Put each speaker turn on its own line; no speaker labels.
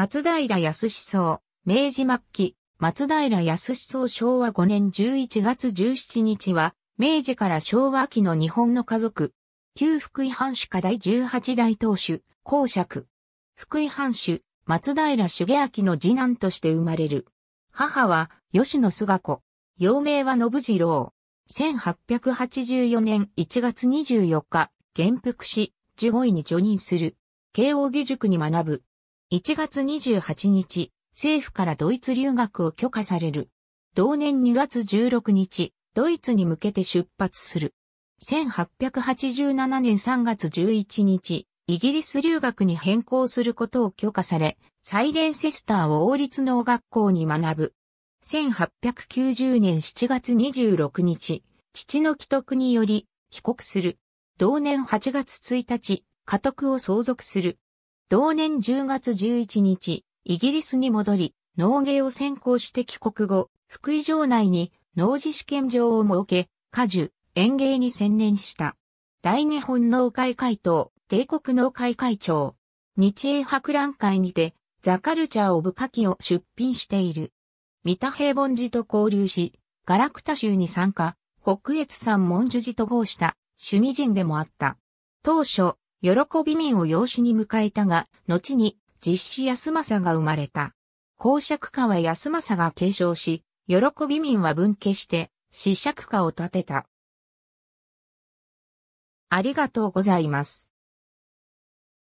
松平康想、明治末期、松平康想昭和5年11月17日は、明治から昭和期の日本の家族、旧福井藩主家第18代当主、公爵。福井藩主、松平重明の次男として生まれる。母は、吉野菅子。幼名は信次郎。1884年1月24日、元服し、15位に除任する。慶応義塾に学ぶ。1月28日、政府からドイツ留学を許可される。同年2月16日、ドイツに向けて出発する。1887年3月11日、イギリス留学に変更することを許可され、サイレンセスターを王立農学校に学ぶ。1890年7月26日、父の帰得により帰国する。同年8月1日、家督を相続する。同年10月11日、イギリスに戻り、農芸を専攻して帰国後、福井城内に農事試験場を設け、果樹、園芸に専念した。大日本農会会頭、帝国農会会長、日英博覧会にて、ザカルチャーオブカキを出品している。三田平凡寺と交流し、ガラクタ州に参加、北越山文殊寺と合した、趣味人でもあった。当初、喜び民を養子に迎えたが、後に実施安政が生まれた。公爵家は安政が継承し、喜び民は分家して、死爵家を建てた。ありがとうご
ざいます。